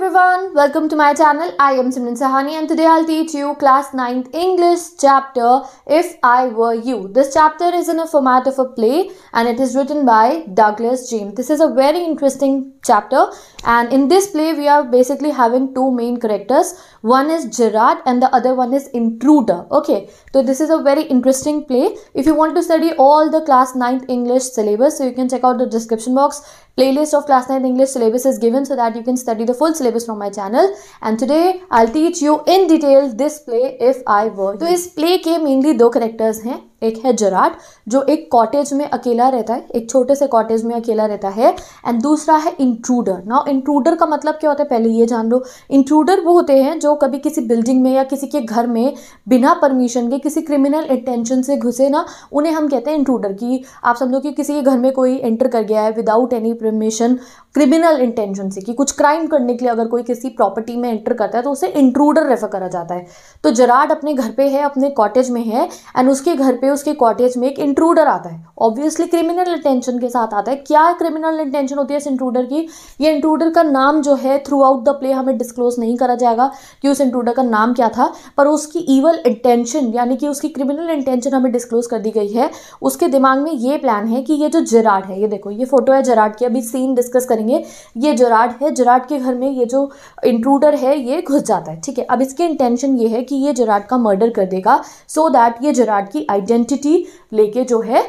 everyone, welcome to my channel. I am Simran Sahani and today I'll teach you class 9th English chapter If I Were You. This chapter is in a format of a play and it is written by Douglas James. This is a very interesting chapter and in this play we are basically having two main characters. One is Gerard and the other one is Intruder. Okay, so this is a very interesting play. If you want to study all the class 9th English syllabus, so you can check out the description box. Playlist of class 9th English syllabus is given so that you can study the full syllabus from my channel and today I'll teach you in detail this play if I were. तो इस play के mainly दो characters हैं एक है जराट जो एक cottage में अकेला रहता है एक छोटे से कॉटेज में अकेला रहता है एंड दूसरा है इंट्रूडर ना इंट्रूडर का मतलब क्या होता है पहले ये जान लो इंट्रूडर वो होते हैं जो कभी किसी बिल्डिंग में या किसी के घर में बिना परमिशन के किसी क्रिमिनल इंटेंशन से घुसे ना उन्हें हम कहते हैं इंट्रूडर कि आप समझो कि किसी के घर में कोई एंटर कर गया है without any permission criminal intention से कि कुछ क्राइम करने के लिए अगर कोई किसी प्रॉपर्टी में एंटर करता है तो उसे इंट्रूडर रेफर करा जाता है तो जराट अपने घर पर है अपने कॉटेज में है एंड उसके घर पर पे उसके कॉटेज में एक इंट्रूडर आता है ऑब्वियसली क्रिमिनल इंटेंशन के साथ आता है क्या क्रिमिनल इंटेंशन होती है इस इंट्रूडर की ये इंट्रूडर का नाम जो है थ्रू आउट द प्ले हमें डिस्क्लोज नहीं करा जाएगा कि उस इंट्रूडर का नाम क्या था पर उसकी ईवल इंटेंशन यानी कि उसकी क्रिमिनल इंटेंशन हमें डिस्क्लोज कर दी गई है उसके दिमाग में ये प्लान है कि ये जो जराड है ये देखो ये फोटो है जराड की अभी सीन डिस्कस करेंगे ये जराड है जराड के घर में ये जो इंट्रूडर है ये घुस जाता है ठीक है अब इसकी इंटेंशन ये है कि ये जराड का मर्डर कर देगा सो दैट ये जराड की आइडेंटिटी आइडेंटिटी लेके जो है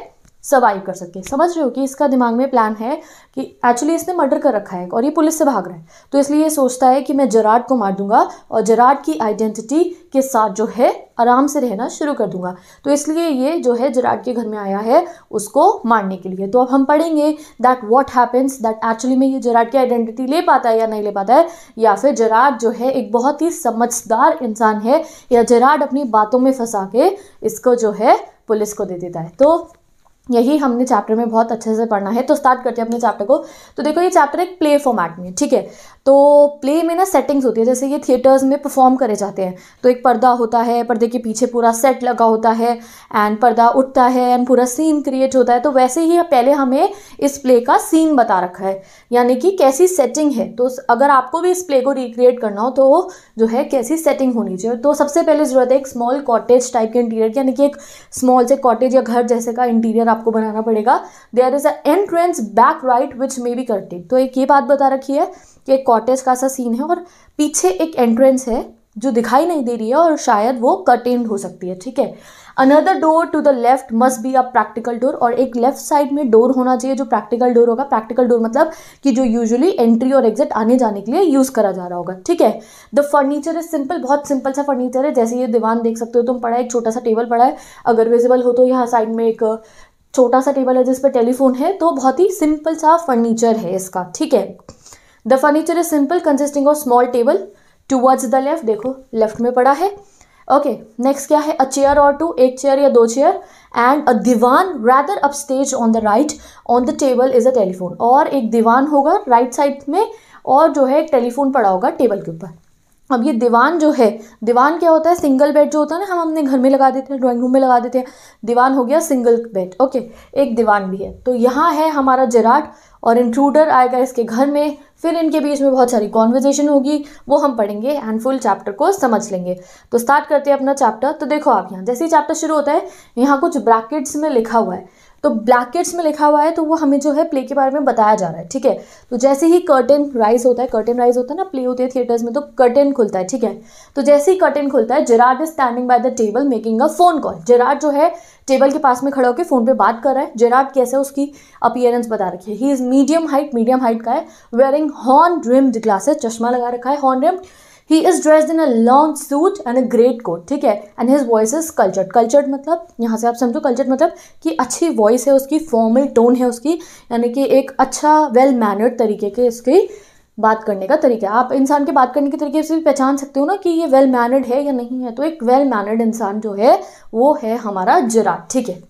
सर्वाइव कर सके समझ रहे हो कि इसका दिमाग में प्लान है कि एक्चुअली इसने मर्डर कर रखा है और ये पुलिस से भाग रहा है तो इसलिए ये सोचता है कि मैं जराड को मार दूंगा और जराड की आइडेंटिटी के साथ जो है आराम से रहना शुरू कर दूंगा तो इसलिए ये जो है जराड के घर में आया है उसको मारने के लिए तो अब हम पढ़ेंगे that what happens that actually में ये जराड की आइडेंटिटी ले पाता है या नहीं ले पाता है या फिर जराड जो है एक बहुत ही समझदार इंसान है या जराड अपनी बातों में फंसा के इसको जो है पुलिस को दे देता है तो यही हमने चैप्टर में बहुत अच्छे से पढ़ना है तो स्टार्ट करते हैं अपने चैप्टर को तो देखो ये चैप्टर एक प्ले फॉर्मेट में ठीक है तो प्ले में ना सेटिंग्स होती है जैसे ये थिएटर्स में परफॉर्म करे जाते हैं तो एक पर्दा होता है पर्दे के पीछे पूरा सेट लगा होता है एंड पर्दा उठता है एंड पूरा सीन क्रिएट होता है तो वैसे ही पहले हमें इस प्ले का सीन बता रखा है यानी कि कैसी सेटिंग है तो अगर आपको भी इस प्ले को रिक्रिएट करना हो तो जो है कैसी सेटिंग होनी चाहिए तो सबसे पहले ज़रूरत है एक स्मॉल कॉटेज टाइप के इंटीरियर यानी कि एक स्मॉल से कॉटेज या घर जैसे का इंटीरियर आपको बनाना पड़ेगा there is a entrance back right which may be करते तो एक ये बात बता रखी है कि एक कॉटेज का सा सीन है और पीछे एक एंट्रेंस है जो दिखाई नहीं दे रही है और शायद वो कर्टेन्ड हो सकती है ठीक है another door to the left must be a practical door और एक लेफ्ट साइड में डोर होना चाहिए जो प्रैक्टिकल डोर होगा प्रैक्टिकल डोर मतलब कि जो यूजुअली एंट्री और एग्जिट आने जाने के लिए यूज़ करा जा रहा होगा ठीक है द फर्नीचर इज सिंपल बहुत सिंपल सा फर्नीचर है जैसे ये दीवान देख सकते हो तुम पड़ा है एक छोटा सा टेबल पड़ा है अगर विजिबल हो तो यहाँ साइड में एक छोटा सा टेबल है जिस पर टेलीफोन है तो बहुत ही सिंपल सा फर्नीचर है इसका ठीक है the furniture is simple consisting of small table towards the left देखो लेफ्ट में पड़ा है ओके okay, नेक्स्ट क्या है अ चेयर और टू एक चेयर या दो chair and a divan rather upstage on the right on the table is a telephone और एक दीवान होगा राइट right साइड में और जो है एक टेलीफोन पड़ा होगा टेबल के ऊपर अब ये दीवान जो है दीवान क्या होता है सिंगल बेड जो होता है ना हम अपने घर में लगा देते हैं ड्राइंग रूम में लगा देते हैं दीवान हो गया सिंगल बेड ओके एक दीवान भी है तो यहाँ है हमारा जराट और इंट्रूडर आएगा इसके घर में फिर इनके बीच में बहुत सारी कॉन्वर्जेशन होगी वो हम पढ़ेंगे एंड फुल चैप्टर को समझ लेंगे तो स्टार्ट करते हैं अपना चैप्टर तो देखो आप यहाँ जैसे ही चैप्टर शुरू होता है यहाँ कुछ ब्रैकेट्स में लिखा हुआ है तो ब्लैकेट्स में लिखा हुआ है तो वो हमें जो है प्ले के बारे में बताया जा रहा है ठीक है तो जैसे ही कर्टन राइज होता है कर्टन राइज होता है ना प्ले होती है थिएटर्स में तो कर्टन खुलता है ठीक है तो जैसे ही कर्टन खुलता है Gerard is standing by the table making a phone call Gerard जो है टेबल के पास में खड़ा होकर फ़ोन पे बात कर रहा है जेराड कैसे उसकी अपियरेंस बता रखी है he is medium height medium height का है वेयरिंग हॉर्न रिम्ड ग्लासेस चश्मा लगा रखा है horn rimmed he is dressed in a long suit and a great coat ठीक है and his voice is cultured cultured मतलब यहाँ से आप समझो कल्चर्ड मतलब कि अच्छी वॉइस है उसकी फॉर्मल टोन है उसकी यानी कि एक अच्छा वेल मैनर्ड तरीके के उसकी बात करने का तरीका आप इंसान के बात करने के तरीके से भी पहचान सकते हो ना कि ये वेल मैनर्ड है या नहीं है तो एक वेल मैनर्ड इंसान जो है वो है हमारा जिराट ठीक है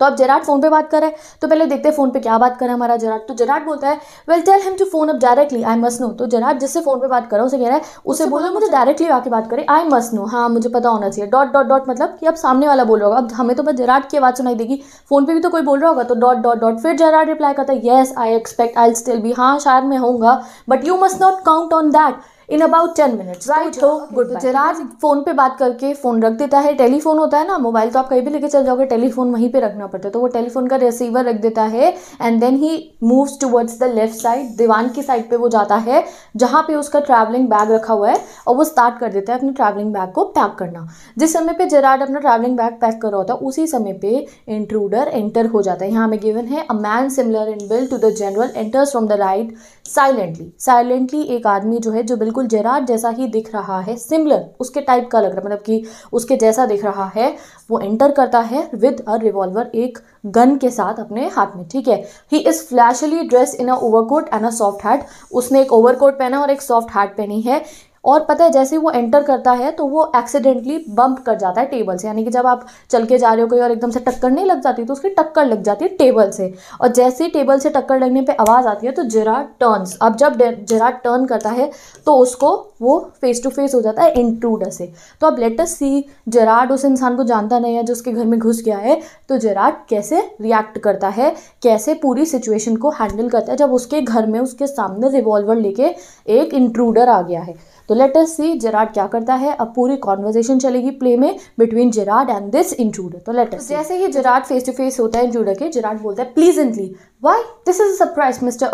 तो अब जेराट फ़ोन पे बात कर रहे हैं तो पहले देखते हैं फ़ोन पे क्या बात कर रहा है हमारा जेराट तो जेराट बोलता है well tell him to phone up directly I must know तो जेराट जिससे फ़ोन पे बात कर रहा है उसे कह रहा है उसे बोलो मुझे डायरेक्टली आके बात करे आई मस्ट नो हाँ मुझे पता होना चाहिए डॉट डॉट डॉट मतलब कि अब सामने वाला बोल रहा होगा अब हमें तो बस जेराट की आवाज़ सुनाई देगी फ़ोन पर भी तो कोई बोल रहा होगा तो डॉट डॉट डॉट फिर जेराट रिप्लाई करता है yes I expect I still भी हाँ शायद मैं होऊंगा but you must not count on that in about ten minute right ho good तो जराज फोन पे बात करके फोन रख देता है टेलीफोन होता है ना मोबाइल तो आप कहीं भी लेके चल जाओगे टेलीफोन वहीं पे रखना पड़ता है तो वो टेलीफोन का रिसीवर रख देता है and then he moves towards the left side divan की साइड पे वो जाता है जहां पे उसका ट्रैवलिंग बैग रखा हुआ है और वो स्टार्ट कर देता है अपने ट्रैवलिंग बैग को पैक करना जिस समय पर जेराड अपना ट्रैवलिंग बैग पैक कर रहा होता है उसी समय पे इंट्रूडर एंटर हो जाता है यहाँ हमें गिवन है a man similar in build to the general enters from the right silently silently एक आदमी जो है जो बिल्कुल बिल्कुल जेराड जैसा ही दिख रहा है सिमिलर उसके टाइप का लग रहा है मतलब कि उसके जैसा दिख रहा है वो एंटर करता है विद अ रिवॉल्वर एक गन के साथ अपने हाथ में ठीक है he is flashily dress in a overcoat and a soft hat उसने एक ओवरकोट पहना और एक सॉफ्ट हैट पहनी है और पता है जैसे ही वो एंटर करता है तो वो एक्सीडेंटली बम्प कर जाता है टेबल से यानी कि जब आप चल के जा रहे हो कोई और एकदम से टक्कर नहीं लग जाती तो उसकी टक्कर लग जाती है टेबल से और जैसे ही टेबल से टक्कर लगने पर आवाज़ आती है तो जरा टर्न्स अब जब जरा टर्न करता है तो उसको वो फेस टू फेस हो जाता है इंट्रूडर से तो अब लेटस सी जराड उस इंसान को जानता नहीं है जो उसके घर में घुस गया है तो जराड कैसे रिएक्ट करता है कैसे पूरी सिचुएशन को हैंडल करता है जब उसके घर में उसके सामने रिवॉल्वर लेके एक इंट्रूडर आ गया है तो लेट अस सी जेराड क्या करता है अब पूरी कॉन्वर्जेशन चलेगी प्ले में between Gerard and this intruder तो लेट अस जैसे ही जेराड फेस टू फेस होता है इंट्रूडर के जेराड बोलता है pleasantly why this is a surprise mister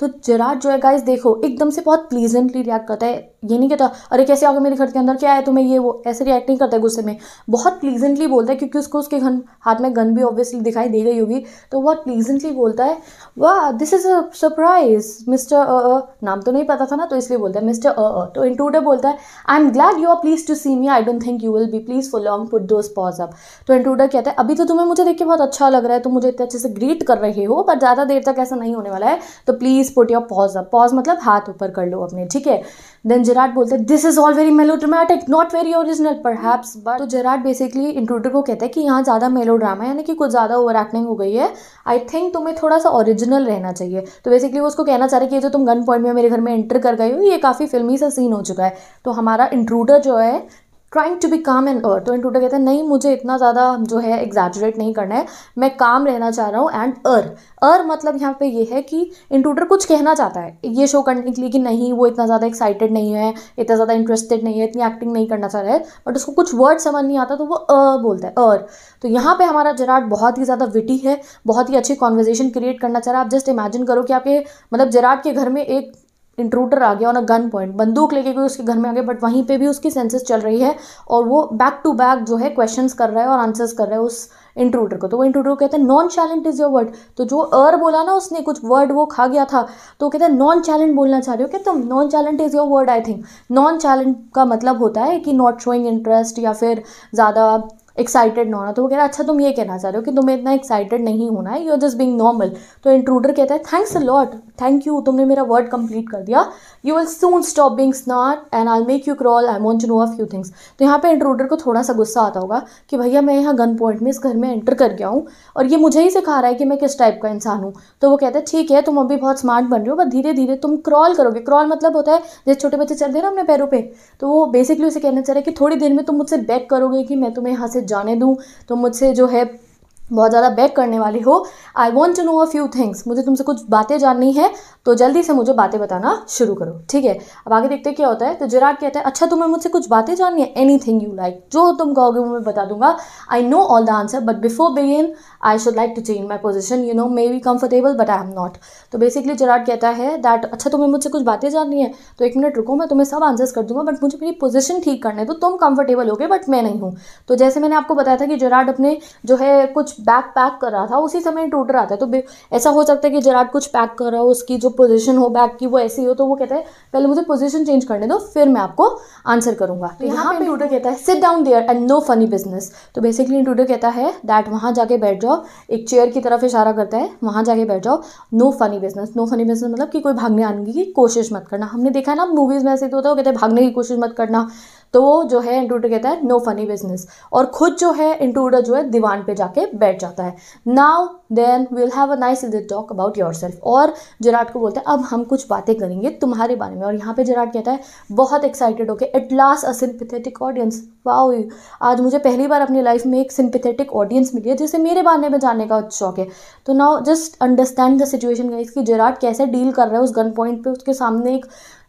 तो जराड जो है गाइज देखो एकदम से बहुत प्लीजेंटली रिएक्ट करता है ये नहीं कहता अरे कैसे आओगे मेरे घर के अंदर क्या है तुम्हें ये वो ऐसे रिएक्ट नहीं करता है गुस्से में बहुत प्लीजेंटली बोलता है क्योंकि उसको उसके घन हाथ में गन भी ऑब्वियसली दिखाई दे गई होगी तो बहुत प्लीजेंटली बोलता है वाह this is a surprise mister नाम तो नहीं पता था ना तो इसलिए बोलता है मिस्टर अ uh, uh. तो इंटूडर बोलता है I am glad you are pleased to see me I don't think you will be pleased for long put those paws up तो इंटूडर कहता है अभी तो तुम्हें मुझे देख के बहुत अच्छा लग रहा है तुम मुझे इतने अच्छे से ग्रीट कर रहे हो पर ज़्यादा देर तक ऐसा नहीं होने वाला है तो please put your paws up paws मतलब हाथ ऊपर कर लो अपने ठीक है देन जेराट बोलते हैं this is all very melodramatic not very original perhaps but तो जेराट बेसिकली इंट्रूडर को कहते हैं कि यहाँ ज़्यादा मेलोड्रामा है यानी कि कुछ ज़्यादा ओवर एक्टिंग हो गई है आई थिंक तुम्हें थोड़ा सा ओरिजिनल रहना चाहिए तो बेसिकली वो उसको कहना चाह रहे कि जो तुम गन पॉइंट में मेरे घर में एंटर कर गए हो ये काफ़ी फिल्मी सा सीन हो चुका है तो हमारा इंट्रूडर जो है trying to be calm and earth तो टूटा कहते हैं नहीं मुझे इतना ज़्यादा जो है एग्जैजरेट नहीं करना है मैं काम रहना चाह रहा हूँ एंड अर अर मतलब यहाँ पे ये है कि इंटूटर कुछ कहना चाहता है ये शो करने के लिए कि नहीं वो इतना ज़्यादा एक्साइटेड नहीं है इतना ज़्यादा इंटरेस्टेड नहीं है इतनी एक्टिंग नहीं करना चाह रहा है बट उसको कुछ वर्ड समझ नहीं आता तो वो अ बोलता है अर तो यहाँ पर हमारा जराट बहुत ही ज़्यादा विटी है बहुत ही अच्छी कॉन्वर्जेशन क्रिएट करना चाह रहा है आप जस्ट इमेजिन करो कि आपके मतलब जराट के घर में एक इंट्रूटर आ गया और अ गन पॉइंट बंदूक लेके गई उसके घर में आ गया बट वहीं पे भी उसकी सेंसेस चल रही है और वो बैक टू बैक जो है क्वेश्चन कर रहा है और आंसर्स कर रहा है उस इंट्रूटर को तो वो को कहते हैं nonchalant is your word तो जो अर बोला ना उसने कुछ वर्ड वो खा गया था तो कहते हैं नॉन चैलेंट बोलना चाह रहे हो कहते तुम nonchalant is your word I think nonchalant का मतलब होता है कि नॉट शोइंग इंटरेस्ट या फिर ज़्यादा एक्साइटेड ना होना तो वो कह रहा अच्छा तुम ये कहना चाह रहे हो कि तुम्हें इतना एक्साइटेड नहीं होना है you are just being normal तो इंट्रूडर कहता है thanks a lot thank you तुमने मेरा वर्ड कंप्लीट कर दिया you will soon stop being snot and I make you crawl I want to know a few things तो यहाँ पर इंट्रूडर को थोड़ा सा गुस्सा आता होगा कि भैया मैं यहाँ गन पॉइंट में इस घर में एंटर कर गया हूँ और ये मुझे ही सिखा रहा है कि मैं किस टाइप का इंसान हूँ तो वो कहता है ठीक है तुम अभी बहुत स्मार्ट बन रहे हो बट धीरे धीरे तुम क्रॉल करोगे क्रॉल मतलब होता है जैसे छोटे बच्चे चलते हैं ना अपने पैरों पर तो वो बेसिकली उसे कहना चाह रहा है कि थोड़ी देर में तुम मुझसे बैक करोगे कि मैं तुम्हें यहाँ से जाने दूँ तो मुझसे जो है बहुत ज़्यादा बैक करने वाली हो I want to know a few things मुझे तुमसे कुछ बातें जाननी है तो जल्दी से मुझे बातें बताना शुरू करो ठीक है अब आगे देखते क्या होता है तो जिराट कहता है अच्छा तुम्हें मुझसे कुछ बातें जाननी है एनी थिंग यू लाइक जो तुम कहोगे वो मैं बता दूंगा I know all the answer but before begin I should like to change my position you know may be comfortable but I am not तो बेसिकली जराट कहता है दैट अच्छा तुम्हें मुझसे कुछ बातें जाननी है तो एक मिनट रुको मैं तुम्हें सब आंसर्स कर दूंगा बट मुझे मेरी पोजिशन ठीक करना है तो तुम कंफर्टेबल हो गए बट मैं नहीं हूँ तो जैसे मैंने आपको बताया था कि जेराड अपने जो है कुछ बैग पैक कर रहा था उसी समय टूट रहा था तो ऐसा हो सकता है कि जराट कुछ पैक कर रहा हो उसकी जो पोजीशन हो बैग की वो ऐसी हो तो वो कहता है पहले मुझे पोजीशन चेंज करने दो फिर मैं आपको आंसर करूंगा तो, तो यहाँ पे टूटर कहता है sit down there and no funny business तो बेसिकली टूटर कहता है दैट वहाँ जाके बैठ जाओ एक चेयर की तरफ इशारा करता है वहाँ जाके बैठ जाओ no funny business no funny business मतलब कि कोई भागने आने की कोशिश मत करना हमने देखा ना मूवीज़ में ऐसे तो होता है कहते हैं भागने की कोशिश मत करना तो वो जो है इंट्रूडर कहता है नो फनी बिजनेस और खुद जो है इंट्रूडर जो है दीवान पे जाके बैठ जाता है now then we'll have a nice is talk about yourself और जराट को बोलता है अब हम कुछ बातें करेंगे तुम्हारे बारे में और यहाँ पे जराट कहता है बहुत एक्साइटेड होके at last a sympathetic audience wow आज मुझे पहली बार अपनी लाइफ में एक सिंपथेटिक ऑडियंस मिली है जिसे मेरे बारे में जानने का शौक है तो now just understand the situation guys कि जेराट कैसे डील कर रहा है उस गन पॉइंट पे उसके सामने एक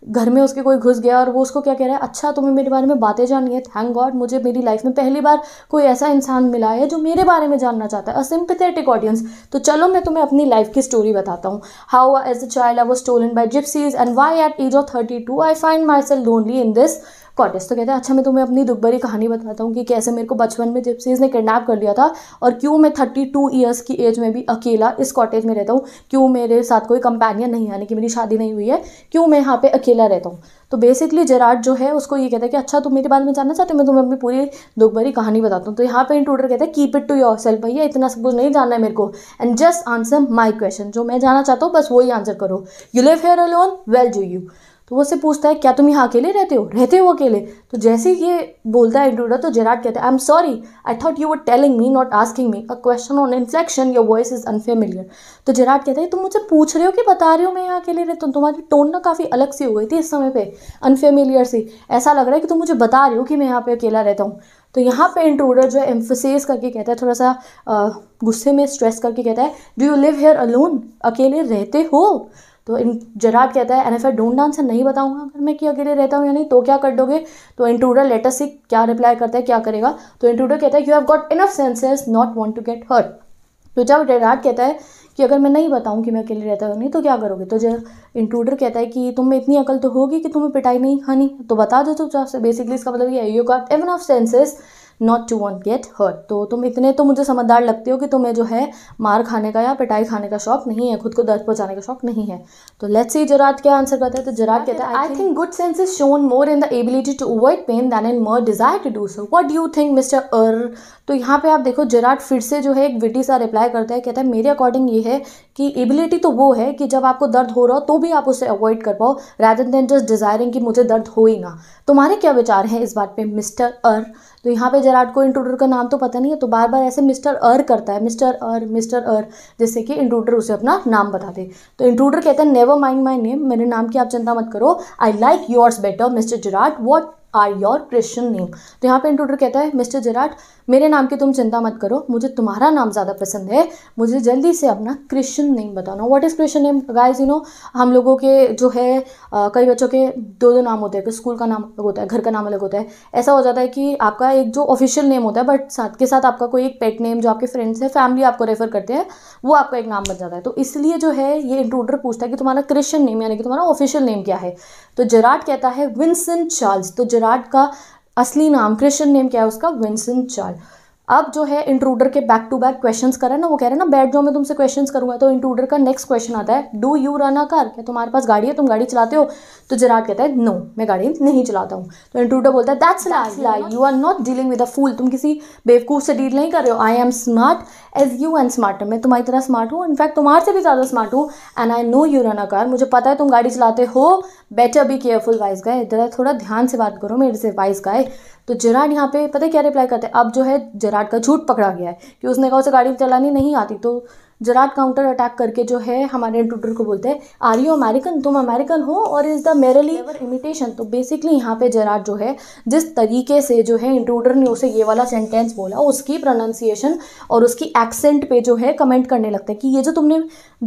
घर में उसके कोई घुस गया और वो उसको क्या कह रहा है अच्छा तुम्हें मेरे बारे में बातें जाननी है थैंक गॉड मुझे मेरी लाइफ में पहली बार कोई ऐसा इंसान मिला है जो मेरे बारे में जानना चाहता है असिम्पथेटिक ऑडियंस तो चलो मैं तुम्हें अपनी लाइफ की स्टोरी बताता हूँ how as a child I was stolen by gypsies and why at age of thirty two I find myself lonely in this cottage तो कहते हैं अच्छा मैं तुम्हें अपनी दुख भरी कहानी बताता हूँ कि कैसे मेरे को बचपन में जिप्सीज ने किडनैप कर लिया था और क्यों मैं थर्टी टू ईयर्स की एज में भी अकेला इस कॉटेज में रहता हूँ क्यों मेरे साथ कोई कंपेनियन नहीं आने की मेरी शादी नहीं हुई है क्यों मैं यहाँ पर अकेला रहता हूँ तो बेसिकली जेराड जो है उसको ये कहता है कि अच्छा तुम मेरे बारे में जानना चाहते हो मैं तुम्हें अपनी पूरी दुख भरी कहानी बताता हूँ तो यहाँ पे इंट्रोडर कहता है keep it to yourself भैया इतना सब कुछ नहीं जानना है मेरे को and just answer my question जो मैं जानना चाहता हूँ बस वही आंसर करो you live here alone well do you तो वो उससे पूछता है क्या तुम यहाँ अकेले रहते हो रहते हो अकेले तो जैसे ही ये बोलता है इंट्रोडर तो जेराट कहता है I am sorry I thought you were telling me not asking me a question on inflection your voice is unfamiliar तो जेराट कहता है तुम मुझसे पूछ रहे हो कि बता रहे हो मैं यहाँ अकेले रहता हूँ तुम्हारी टोन ना काफ़ी अलग सी हो गई थी इस समय पर अनफेमिलियर सी ऐसा लग रहा है कि तुम मुझे बता रहे हो कि मैं यहाँ पर अकेला रहता हूँ तो यहाँ पे इंट्रोडर जो है एम्फोसिस करके कहता है थोड़ा सा गुस्से में स्ट्रेस करके कहता है do you live here alone अकेले रहते हो तो इन जराब कहता है and if I don't answer नहीं बताऊंगा अगर मैं कि अकेले रहता हूँ या नहीं तो क्या कर दोगे तो इंट्रूडर लेटर से क्या रिप्लाई करता है क्या करेगा तो इंट्रूडर कहता है you have got enough senses not want to get hurt तो जब डेराड कहता है कि अगर मैं नहीं बताऊं कि मैं अकेले रहता हूँ नहीं तो क्या करोगे तो जब इंट्रूडर कहता है कि तुम्हें इतनी अकल तो होगी कि तुम्हें पिटाई नहीं खानी तो बता दो तो आपसे बेसिकली इसका मतलब ये है you got even of senses not to want get hurt तो तुम इतने तो मुझे समझदार लगते हो कि तुम्हें जो है मार खाने का या पिटाई खाने का शौक नहीं है खुद को दर्द पहुंचाने का शौक नहीं है तो लेट्स सी जरात क्या आंसर करता है तो जरात कहता है I think good sense is shown more in the ability to avoid pain than in more desire to do so what do think mister uh तो यहाँ पे आप देखो जराट फिर से जो है एक विटी सा रिप्लाई करता है कहता है मेरे अकॉर्डिंग ये है कि एबिलिटी तो वो है कि जब आपको दर्द हो रहा हो तो भी आप उसे अवॉइड कर पाओ रैदर देन जस्ट डिजायरिंग कि मुझे दर्द हो ही ना तुम्हारे क्या विचार हैं इस बात पे मिस्टर अर तो यहाँ पे जेराड को इंट्रूडर का नाम तो पता नहीं है तो बार बार ऐसे मिस्टर अर करता है मिस्टर अर मिस्टर अर जैसे कि इंट्रूडर उसे अपना नाम बता दे तो इंट्रूडर कहते हैं नेवर माइंड माई नेम मेरे नाम की आप चिंता मत करो I like yours better mister Gerrard what are your Christian name तो यहाँ पे इंट्रोडर कहता है मिस्टर जराट मेरे नाम की तुम चिंता मत करो मुझे तुम्हारा नाम ज़्यादा पसंद है मुझे जल्दी से अपना क्रिश्चियन नेम बताना what is Christian name guys you know हम लोगों के जो है आ, कई बच्चों के दो दो नाम होते हैं स्कूल का नाम अलग होता है घर का नाम अलग होता है ऐसा हो जाता है कि आपका एक जो ऑफिशियल नेम होता है बट साथ के साथ आपका कोई एक पेट नेम जो आपके फ्रेंड्स है फैमिली आपको रेफर करते हैं वो आपका एक नाम बन जाता है तो इसलिए जो है ये इंट्रोडर पूछता है कि तुम्हारा क्रिश्चियन नेम यानी कि तुम्हारा ऑफिशियल नेम क्या है तो जराट कहता है विंसन चार्ल्स तो जेराड का असली नाम क्रिश्चियन नेम क्या है उसका विंसेंट चार्ल अब जो है इंट्रूडर के बैक टू बैक क्वेश्चंस हैं ना वो कह रहे हैं ना बैठ जाओ मैं तुमसे क्वेश्चंस करूंगा तो इंट्रूडर का नेक्स्ट क्वेश्चन आता है do you run a car क्या तुम्हारे पास गाड़ी है तुम गाड़ी चलाते हो तो जेराड कहता है नो मैं गाड़ी नहीं चलाता हूँ तो इंट्रूडर बोलता है that's lie you are not dealing with a fool तुम किसी बेवकूफ़ से डील नहीं कर रहे हो I am smart as you and smarter मैं तुम्हारी तरह स्मार्ट हूँ इनफैक्ट तुम्हारे से भी ज़्यादा स्मार्ट हूँ and I know you run a car मुझे पता है तुम गाड़ी चलाते हो बेटर भी केयरफुल वाइस गाय ज़रा थोड़ा ध्यान से बात करो मेरे से वाइस गाय तो जराट यहाँ पे पता है क्या रिप्लाई करते हैं अब जो है जराट का झूठ पकड़ा गया है कि उसने कहा उसे गाड़ी चलानी नहीं आती तो जरात काउंटर अटैक करके जो है हमारे इंट्रूडर को बोलते हैं आर यू अमेरिकन तुम अमेरिकन हो और इज़ द मेरली इमिटेशन तो बेसिकली यहाँ पे जरात जो है जिस तरीके से जो है इंट्रूडर ने उसे ये वाला सेंटेंस बोला उसकी प्रोनाउंसिएशन और उसकी एक्सेंट पे जो है कमेंट करने लगते हैं कि ये जो तुमने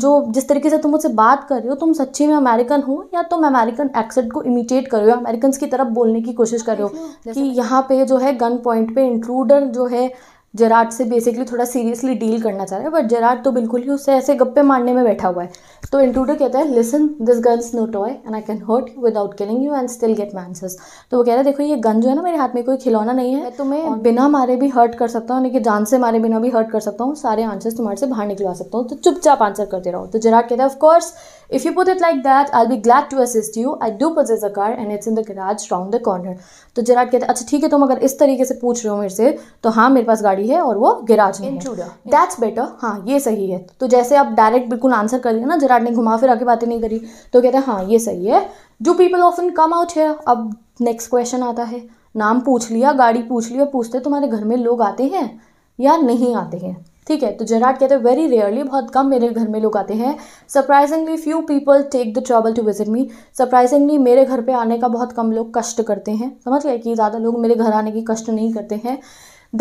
जो जिस तरीके से तुम मुझसे बात कर रहे हो तुम सच्ची में अमेरिकन हो या तुम अमेरिकन एक्सेंट को इमिटेट कर रहे हो अमेरिकन की तरफ बोलने की कोशिश कर रहे हो कि यहाँ पे जो है गन पॉइंट पे इंट्रूडर जो है जराट से बेसिकली थोड़ा सीरियसली डील करना चाह रहा है बट जराट तो बिल्कुल ही उससे ऐसे गप्पे मारने में बैठा हुआ है तो इंट्रूडर कहता है listen this is no toy and I can hurt you without killing you and still get answers तो वो कह रहा है देखो ये गन जो है ना मेरे हाथ में कोई खिलौना नहीं है तो मैं बिना मारे भी हर्ट कर सकता हूँ यानी कि जान से मारे बिना भी हर्ट कर सकता हूँ सारे आंसर्स तुम्हारे से बाहर निकलवा सकता हूँ तो चुपचाप आंसर करते रहो तो जेराड कहता है of course if you put it like that I be glad to assist you I do possess a car and it's in the garage round the corner तो जरा कहते हैं अच्छा ठीक है तुम अगर इस तरीके से पूछ रहे हो मेरे से तो हाँ मेरे पास गाड़ी है और वो गैराज में इंट्रूडर दैट्स बेटर हाँ ये सही है तो जैसे आप डायरेक्ट बिल्कुल आंसर कर दिया ना विराट ने घुमा फिरा के बातें नहीं करी तो कहते हैं हाँ ये सही है जो पीपल ऑफन कम आउट है अब नेक्स्ट क्वेश्चन आता है नाम पूछ लिया गाड़ी पूछ लिया पूछते तुम्हारे घर में लोग आते हैं या नहीं आते हैं ठीक है तो जराट कहते हैं वेरी रेयरली बहुत कम मेरे घर में लोग आते हैं surprisingly few people take the travel to visit me surprisingly मेरे घर पे आने का बहुत कम लोग कष्ट करते हैं समझ गए कि ज़्यादा लोग मेरे घर आने की कष्ट नहीं करते हैं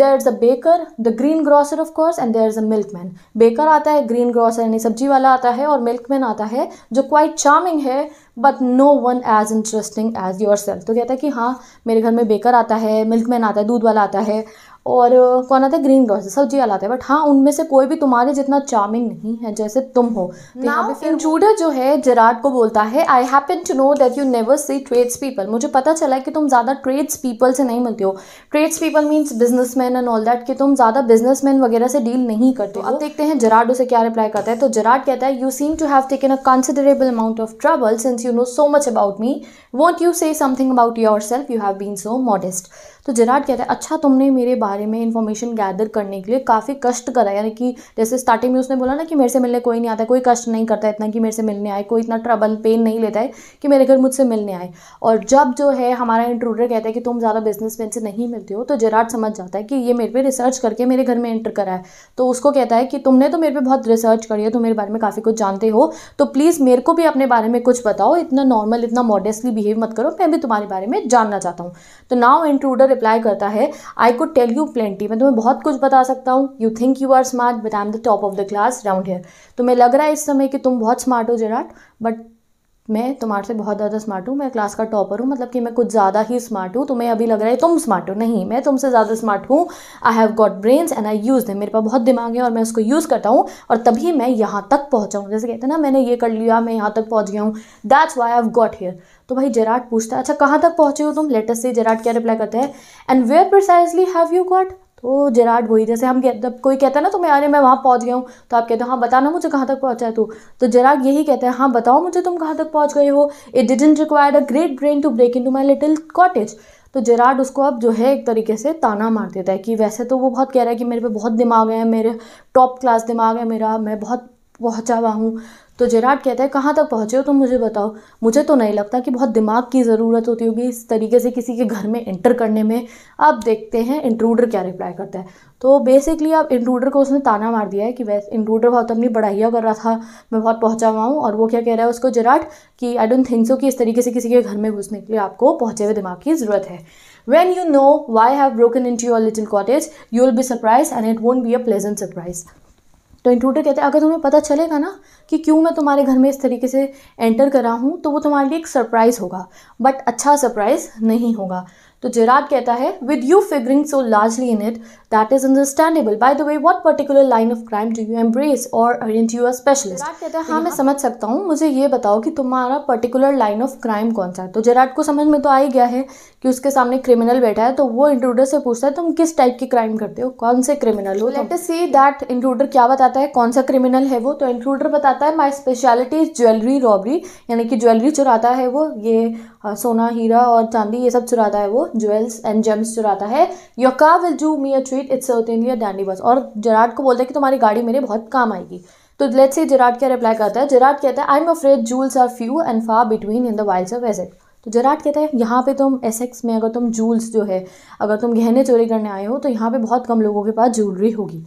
there is a baker the greengrocer of course and there is a milkman baker आता है ग्रीन ग्रॉसर यानी सब्जी वाला आता है और मिल्कमैन आता है जो क्वाइट चार्मिंग है but no one as interesting as yourself तो कहता है कि हाँ मेरे घर में बेकर आता है मिल्कमैन आता है दूध वाला आता है और कौन आता है ग्रीन रोजेस सब जी आते हैं बट हाँ उनमें से कोई भी तुम्हारे जितना चार्मिंग नहीं है जैसे तुम हो तो यहाँ पे जो है जराट को बोलता है I happen to know that you never see trades people मुझे पता चला है कि तुम ज़्यादा ट्रेड्स पीपल से नहीं मिलते हो trades people means businessman and all that कि तुम ज़्यादा बिजनेस मैन वगैरह से डील नहीं करते तो अब देखते हैं जराट उसे क्या रिप्लाई करता है तो जराट कहता है you seem to have taken a considerable amount of trouble since you know so much about me won't you say something about yourself you have been so modest तो Gerrard कहता है अच्छा तुमने मेरे बारे में इन्फॉर्मेशन गैदर करने के लिए काफ़ी कष्ट करा यानी कि जैसे स्टार्टिंग में उसने बोला ना कि मेरे से मिलने कोई नहीं आता कोई कष्ट नहीं करता इतना कि मेरे से मिलने आए कोई इतना ट्रबल पेन नहीं लेता है कि मेरे घर मुझसे मिलने आए और जब जो है हमारा इंट्रूडर कहता है कि तुम ज़्यादा मैन से नहीं मिलते हो तो जेराड समझ जाता है कि ये मेरे पर रिसर्च करके मेरे घर में एंटर करा है तो उसको कहता है कि तुमने तो मेरे पर बहुत रिसर्च करी है तुम मेरे बारे में काफ़ी कुछ जानते हो तो प्लीज़ मेरे को भी अपने बारे में कुछ बताओ इतना नॉर्मल इतना मॉडेस्टली बिहेव मत करो मैं भी तुम्हारे बारे में जानना चाहता हूँ तो नाउ इंट्रूडर रिप्लाई करता है I could tell you plenty मैं तुम्हें बहुत कुछ बता सकता हूँ you think you are smart but I am the top of the class round here तुम्हें लग रहा है इस समय कि तुम बहुत स्मार्ट हो जेराट बट मैं तुम्हारे से बहुत ज़्यादा स्मार्ट हूँ मैं क्लास का टॉपर हूँ मतलब कि मैं कुछ ज़्यादा ही स्मार्ट हूँ तुम्हें अभी लग रहा है तुम स्मार्ट हो नहीं मैं तुमसे ज़्यादा स्मार्ट हूँ I have got brains and I use they मेरे पास बहुत दिमाग है और मैं उसको यूज़ करता हूँ और तभी मैं यहाँ तक पहुँचा हूँ जैसे कहते हैं ना मैंने ये कर लिया मैं यहाँ तक पहुँच गया हूँ that's why have got here तो भाई जराट पूछता है अच्छा कहाँ तक पहुँचे हो तुम लेटेस्ट से जेराट क्या रिप्लाई करते हैं and where precisely have you got तो जेराड वही जैसे हम जब कोई कहता है ना तुम्हें अरे मैं वहाँ पहुँच गया हूँ तो आप कहते हो हाँ बताना मुझे कहाँ तक पहुँचा है तू तो जेराड यही कहते हैं हाँ बताओ मुझे तुम कहाँ तक पहुँच गए हो it didn't require a great brain to break into my little cottage तो जेराड उसको अब जो है एक तरीके से ताना मार देता है कि वैसे तो वो बहुत कह रहा है कि मेरे पे बहुत दिमाग है मेरे टॉप क्लास दिमाग है मेरा मैं बहुत पहुँचा हुआ हूँ तो जेराड कहता है कहाँ तक पहुँचे हो तुम मुझे बताओ मुझे तो नहीं लगता कि बहुत दिमाग की ज़रूरत होती होगी इस तरीके से किसी के घर में एंटर करने में अब देखते हैं इंट्रूडर क्या रिप्लाई करता है तो बेसिकली अब इंट्रूडर को उसने ताना मार दिया है कि वैसे इंट्रूडर बहुत अपनी बढ़ाइया कर रहा था मैं बहुत पहुँचा हुआ हूँ और वो क्या कह रहा है उसको जेराड कि आई डोंट थिंक सो कि इस तरीके से किसी के घर में घुसने के लिए आपको पहुँचे हुए दिमाग की ज़रूरत है when you know why have broken into your little cottage you will be surprise and it won't be a pleasant surprise तो इंट्रूडर कहते हैं अगर तुम्हें पता चलेगा ना कि क्यों मैं तुम्हारे घर में इस तरीके से एंटर करा हूँ तो वो तुम्हारे लिए एक सरप्राइज़ होगा बट अच्छा सरप्राइज़ नहीं होगा तो जेराड कहता है with you figuring so largely in it That is understandable. By the way, what particular line of crime do you embrace or aren't you a specialist? Gerrard कहता है तो हाँ मैं समझ सकता हूँ मुझे ये बताओ कि तुम्हारा पर्टिकुलर लाइन ऑफ क्राइम कौन सा है तो जेराड को समझ में तो आ ही गया है कि उसके सामने क्रिमिनल बैठा है तो वो इंट्रूडर से पूछता है तुम किस टाइप की क्राइम करते हो कौन से क्रिमिनल हो लेट सी दैट इंट्रूडर क्या बताता है कौन सा क्रिमिनल है वो तो इंट्रूडर बताता है my speciality is jewellery robbery यानी कि ज्वेलरी चुराता है वो ये आ, सोना हीरा और चांदी ये सब चुराता है वो ज्वेल्स एंड जेम्स चुराता है योका will do me a treat seat it's certainly a dandy bus और जराट को बोलता है कि तुम्हारी गाड़ी मेरे बहुत काम आएगी तो लेट से जराट क्या रिप्लाई करता है जराट कहता है I am afraid jewels are few and far between in the wilds of Essex तो जराट कहता है यहाँ पे तुम एसेक्स में अगर तुम जूल्स जो है अगर तुम गहने चोरी करने आए हो तो यहाँ पे बहुत कम लोगों के पास ज्वेलरी होगी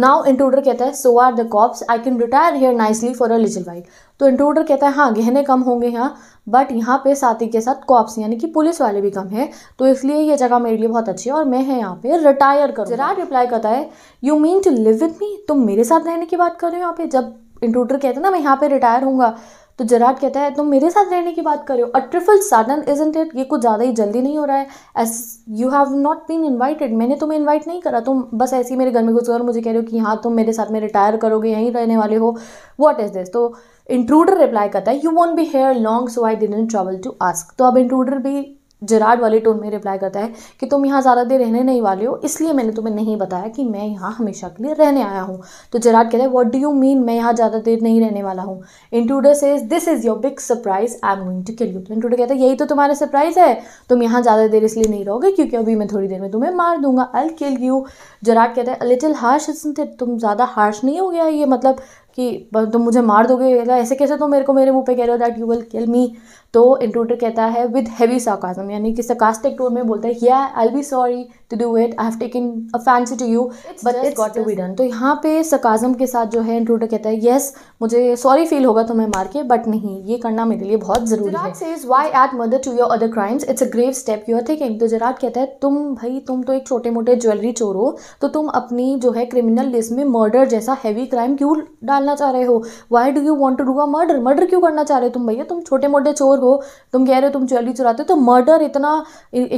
नाउ इंट्रूडर कहता है so are the cops I can retire here nicely for a little while तो इंट्रूडर कहता है हाँ गहने कम होंगे यहाँ बट यहाँ पे साथी के साथ कॉप्स यानी कि पुलिस वाले भी कम हैं तो इसलिए ये जगह मेरे लिए बहुत अच्छी है और मैं है यहाँ पे रिटायर करूँ जरा रिप्लाई करता है you mean to live with me तुम मेरे साथ रहने की बात कर रहे हो यहाँ पे जब इंट्रूडर कहते हैं ना मैं यहाँ पे रिटायर हूँगा तो जराट कहता है तुम तो मेरे साथ रहने की बात कर रहे हो a trifle sudden is it ये कुछ ज़्यादा ही जल्दी नहीं हो रहा है as you have not been invited मैंने तुम्हें इन्वाइट नहीं करा तुम बस ऐसे ही मेरे घर में घुस और मुझे कह रहे हो कि हाँ तुम मेरे साथ में रिटायर करोगे यहीं रहने वाले हो वॉट इज़ दिस तो इंट्रूडर रिप्लाई करता है you won't be here long so I didn't travel to ask तो अब इंट्रूडर भी जराड वाले टोन में रिप्लाई करता है कि तुम यहाँ ज़्यादा देर रहने नहीं वाले हो इसलिए मैंने तुम्हें नहीं बताया कि मैं यहाँ हमेशा के लिए रहने आया हूँ तो जराड कहता है व्हाट डू यू मीन मैं यहाँ ज़्यादा देर नहीं रहने वाला हूँ intruder says this is your big surprise I am going to kill you तो इंट्रूडर कहता है यही तो तुम्हारा सरप्राइज़ है तुम यहाँ ज़्यादा देर इसलिए नहीं रहोगे क्योंकि अभी मैं थोड़ी देर में तुम्हें मार दूंगा आई किल यू जराड कहता है लिटिल हार्श तुम ज़्यादा हार्श नहीं हो गया ये मतलब कि तुम मुझे मार दोगे ऐसे कैसे तुम मेरे को मेरे मुँह पे कह रहे हो that you will kill me तो इंट्रोडर कहता है विद हैवी साकाजम यानी कि सकास्टिक टोन में बोलता है या I be sorry to do it I have taken a fancy to you but it's got to be done तो यहाँ पे सकाजम के साथ जो है इंट्रोडर कहता है येस मुझे सॉरी फील होगा तुम्हें मार के बट नहीं ये करना मेरे लिए बहुत ज़रूरी है says why add murder to your other crimes it's a grave step you are thinking तो जराट कहता है तुम भाई तुम तो एक छोटे मोटे ज्वेलरी चोर हो तो तुम अपनी जो है क्रिमिनल लिस्ट में मर्डर जैसा हैवी क्राइम क्यों डालना चाह रहे हो why do you want to do a murder murder क्यों करना चाह रहे हो तुम भैया तुम छोटे मोटे चोर चोर हो तुम कह रहे हो तुम ज्वेलरी चुराते हो तो मर्डर इतना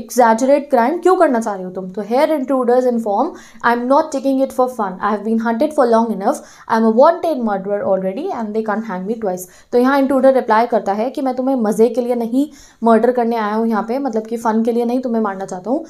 एग्जैजरेट क्राइम क्यों करना चाह रहे हो तुम तो here intruders in form I am not taking it for fun I have been hunted for long enough I am a wanted murder already and they can't hang me twice तो यहाँ intruder reply करता है कि मैं तुम्हें मज़े के लिए नहीं मर्डर करने आया हूँ यहाँ पे मतलब कि फ़न के लिए नहीं तुम्हें मारना चाहता हूँ